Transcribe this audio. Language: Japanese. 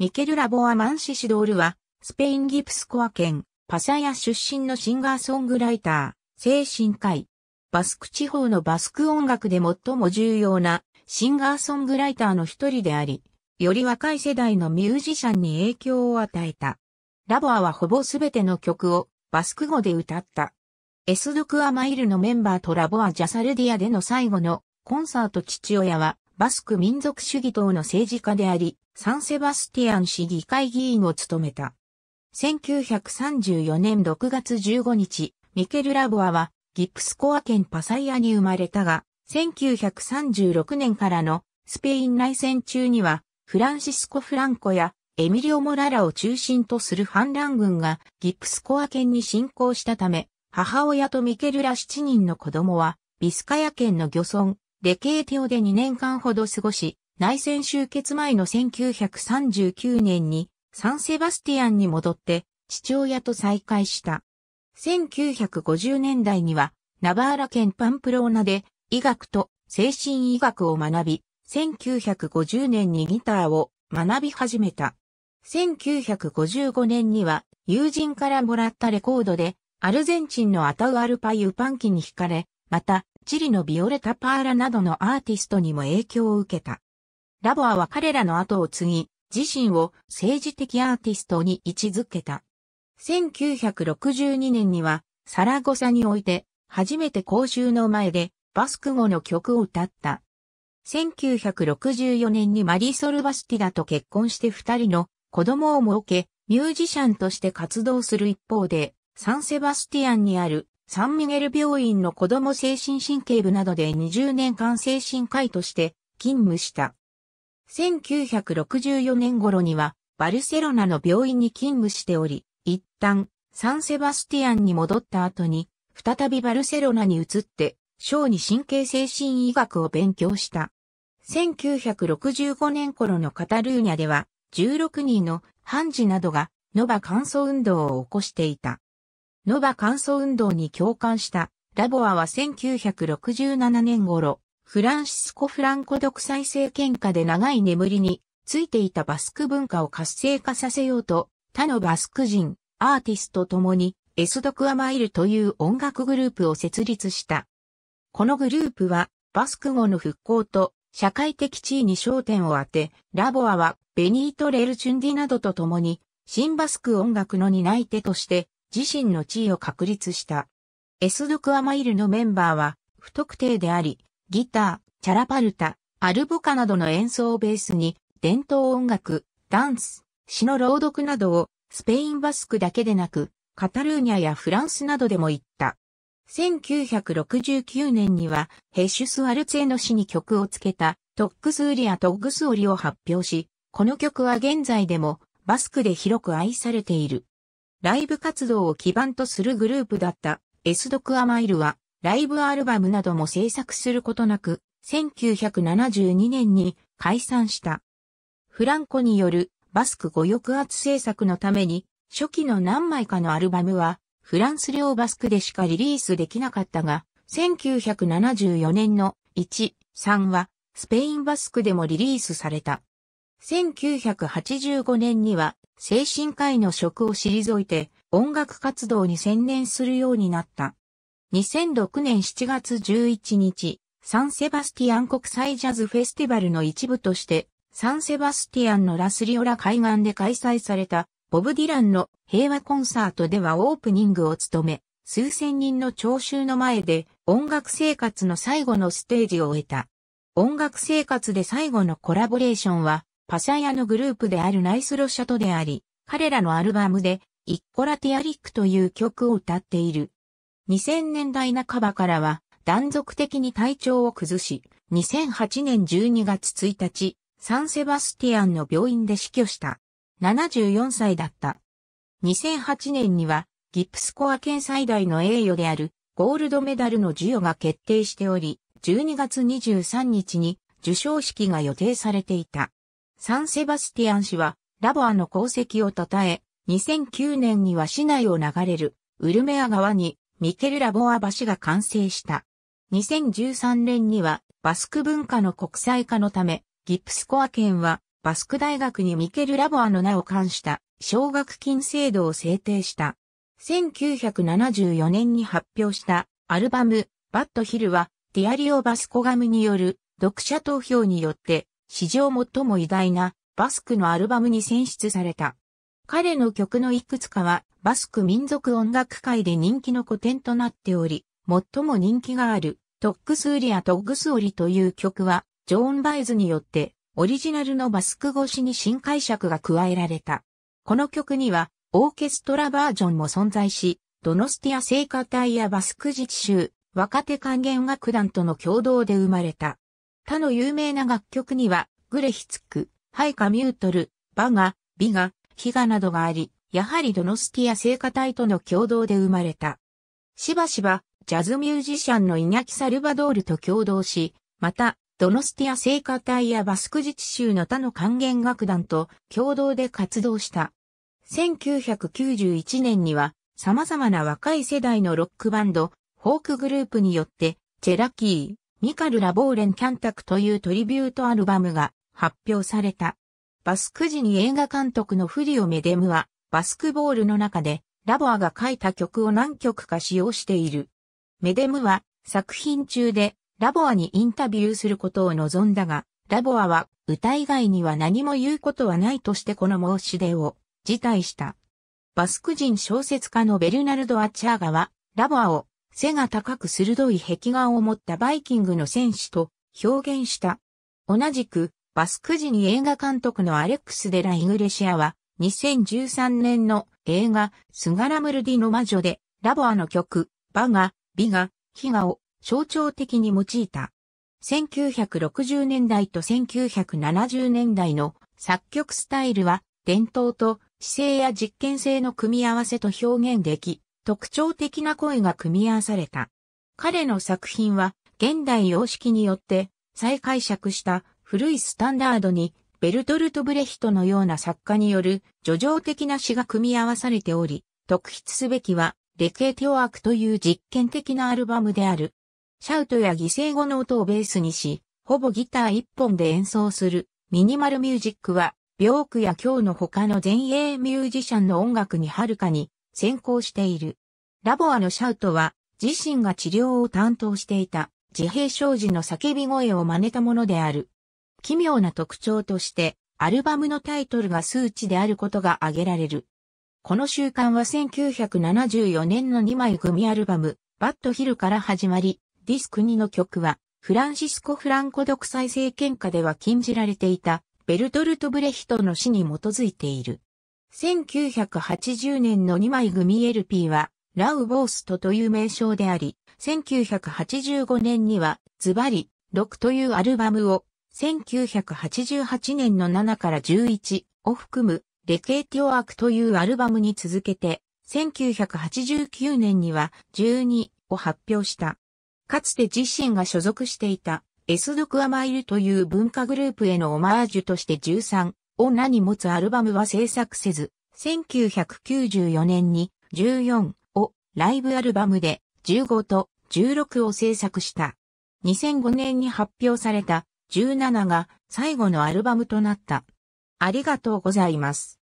ミケル・ラボア・マンシシドールは、スペインギプスコア県、パサヤ出身のシンガーソングライター、精神科医。バスク地方のバスク音楽で最も重要なシンガーソングライターの一人であり、より若い世代のミュージシャンに影響を与えた。ラボアはほぼすべての曲をバスク語で歌った。エスドクアマイルのメンバーとラボア・ジャサルディアでの最後のコンサート父親はバスク民族主義党の政治家であり、サンセバスティアン市議会議員を務めた。1934年6月15日、ミケル・ラボアはギプスコア県パサイアに生まれたが、1936年からのスペイン内戦中には、フランシスコ・フランコやエミリオ・モララを中心とする反乱軍がギプスコア県に侵攻したため、母親とミケルら7人の子供はビスカヤ県の漁村レケーテオで2年間ほど過ごし、内戦終結前の1939年にサンセバスティアンに戻って父親と再会した。1950年代にはナバーラ県パンプローナで医学と精神医学を学び、1950年にギターを学び始めた。1955年には友人からもらったレコードでアルゼンチンのアタウアルパ・ユパンキに惹かれ、またチリのビオレタ・パーラなどのアーティストにも影響を受けた。ラボアは彼らの後を継ぎ、自身を政治的アーティストに位置づけた。1962年には、サラゴサにおいて、初めて公衆の前で、バスク語の曲を歌った。1964年にマリソル・バスティダと結婚して二人の子供を設け、ミュージシャンとして活動する一方で、サンセバスティアンにあるサンミゲル病院の子供精神神経部などで20年間精神科医として勤務した。1964年頃にはバルセロナの病院に勤務しており、一旦サンセバスティアンに戻った後に、再びバルセロナに移って、小児神経精神医学を勉強した。1965年頃のカタルーニャでは、16人の判事などが、ノバ乾燥運動を起こしていた。ノバ乾燥運動に共感したラボアは1967年頃、フランシスコ・フランコ独裁政権下で長い眠りについていたバスク文化を活性化させようと、他のバスク人、アーティストともに、エスドクアマイルという音楽グループを設立した。このグループは、バスク語の復興と社会的地位に焦点を当て、ラボアはベニート・レルチュンディなどと共に、新バスク音楽の担い手として、自身の地位を確立した。エスドクアマイルのメンバーは不特定であり、ギター、チャラパルタ、アルボカなどの演奏をベースに、伝統音楽、ダンス、詩の朗読などをスペインバスクだけでなく、カタルーニャやフランスなどでも行った。1969年には、ヘッシュス・アルツェの詩に曲をつけた、トックス・ウリア・トッグス・オリを発表し、この曲は現在でもバスクで広く愛されている。ライブ活動を基盤とするグループだったエスドクアマイルはライブアルバムなども制作することなく1972年に解散した。フランコによるバスク語抑圧制作のために初期の何枚かのアルバムはフランス領バスクでしかリリースできなかったが1974年の1、3はスペインバスクでもリリースされた。1985年には精神科医の職を退いて音楽活動に専念するようになった。2006年7月11日、サンセバスティアン国際ジャズフェスティバルの一部として、サンセバスティアンのラスリオラ海岸で開催されたボブ・ディランの平和コンサートではオープニングを務め、数千人の聴衆の前で音楽生活の最後のステージを終えた。音楽生活で最後のコラボレーションはパサヤのグループであるナイスロシャトであり、彼らのアルバムで、イッコラティアリックという曲を歌っている。2000年代半ばからは、断続的に体調を崩し、2008年12月1日、サンセバスティアンの病院で死去した。74歳だった。2008年には、ギプスコア県最大の栄誉である、ゴールドメダルの授与が決定しており、12月23日に受賞式が予定されていた。サンセバスティアン市は、ラボアの功績を称え、2009年には市内を流れる、ウルメア川に、ミケル・ラボア橋が完成した。2013年には、バスク文化の国際化のため、ギプスコア県は、バスク大学にミケル・ラボアの名を冠した、奨学金制度を制定した。1974年に発表したアルバム、バッドヒルは、ディアリオ・バスコガムによる読者投票によって史上最も偉大なバスクのアルバムに選出された。彼の曲のいくつかはバスク民族音楽界で人気の古典となっており、最も人気があるトックスウリア・トッグスオリという曲はジョーン・バイズによってオリジナルのバスク越しに新解釈が加えられた。この曲にはオーケストラバージョンも存在し、ドノスティア聖歌隊やバスク自治州、若手管弦楽団との共同で生まれた。他の有名な楽曲には、グレヒツク、ハイカミュートル、バガ、ビガ、ヒガなどがあり、やはりドノスティア聖歌隊との共同で生まれた。しばしば、ジャズミュージシャンのイニャキ・サルバドールと共同し、また、ドノスティア聖歌隊やバスク自治州の他の還元楽団と共同で活動した。1991年には、様々な若い世代のロックバンド、フォークグループによって、チェラキー、ミカル・ラボーレン・キャンタクというトリビュートアルバムが発表された。バスク時に映画監督のフリオ・メデムは、バスクボールの中で、ラボアが書いた曲を何曲か使用している。メデムは、作品中で、ラボアにインタビューすることを望んだが、ラボアは、歌以外には何も言うことはないとしてこの申し出を、辞退した。バスク人小説家のベルナルド・アチャーガは、ラボアを背が高く鋭い壁眼を持ったバイキングの戦士と表現した。同じく、バスク時に映画監督のアレックス・デラ・イグレシアは、2013年の映画、スガラムルディの魔女で、ラボアの曲、バガ、ビガ、ヒガを象徴的に用いた。1960年代と1970年代の作曲スタイルは、伝統と姿勢や実験性の組み合わせと表現でき、特徴的な声が組み合わされた。彼の作品は現代様式によって再解釈した古いスタンダードにベルトルト・ブレヒトのような作家による叙情的な詩が組み合わされており、特筆すべきはレケーテオアクという実験的なアルバムである。シャウトや犠牲後の音をベースにし、ほぼギター一本で演奏するミニマルミュージックは、病句や今日の他の前衛ミュージシャンの音楽にはるかに先行している。ラボアのシャウトは、自身が治療を担当していた自閉症児の叫び声を真似たものである。奇妙な特徴として、アルバムのタイトルが数値であることが挙げられる。この習慣は1974年の2枚組アルバム、バッドヒルから始まり、ディスク2の曲は、フランシスコ・フランコ独裁政権下では禁じられていた、ベルトルト・ブレヒトの死に基づいている。1980年の2枚組 LP は、ラウボーストという名称であり、1985年には、ズバリ、6というアルバムを、1988年の7から11を含む、レケーティオアクというアルバムに続けて、1989年には12を発表した。かつて自身が所属していたエスドクアマイルという文化グループへのオマージュとして13をに持つアルバムは制作せず、1994年に14をライブアルバムで15と16を制作した。2005年に発表された17が最後のアルバムとなった。ありがとうございます。